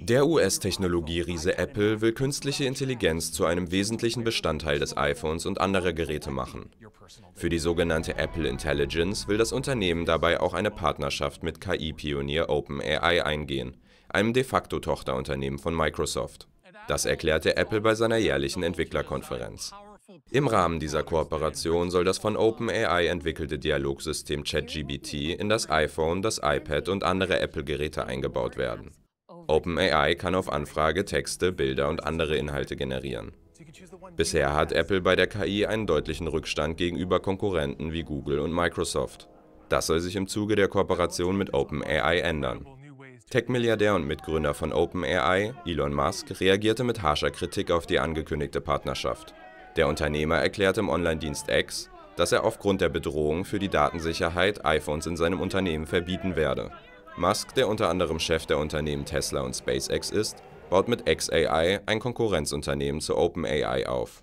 Der US-Technologieriese Apple will künstliche Intelligenz zu einem wesentlichen Bestandteil des iPhones und anderer Geräte machen. Für die sogenannte Apple Intelligence will das Unternehmen dabei auch eine Partnerschaft mit KI-Pionier OpenAI eingehen, einem de facto Tochterunternehmen von Microsoft. Das erklärte Apple bei seiner jährlichen Entwicklerkonferenz. Im Rahmen dieser Kooperation soll das von OpenAI entwickelte Dialogsystem ChatGBT in das iPhone, das iPad und andere Apple-Geräte eingebaut werden. OpenAI kann auf Anfrage Texte, Bilder und andere Inhalte generieren. Bisher hat Apple bei der KI einen deutlichen Rückstand gegenüber Konkurrenten wie Google und Microsoft. Das soll sich im Zuge der Kooperation mit OpenAI ändern. Tech-Milliardär und Mitgründer von OpenAI, Elon Musk, reagierte mit harscher Kritik auf die angekündigte Partnerschaft. Der Unternehmer erklärt im Online-Dienst X, dass er aufgrund der Bedrohung für die Datensicherheit iPhones in seinem Unternehmen verbieten werde. Musk, der unter anderem Chef der Unternehmen Tesla und SpaceX ist, baut mit xAI ein Konkurrenzunternehmen zu OpenAI auf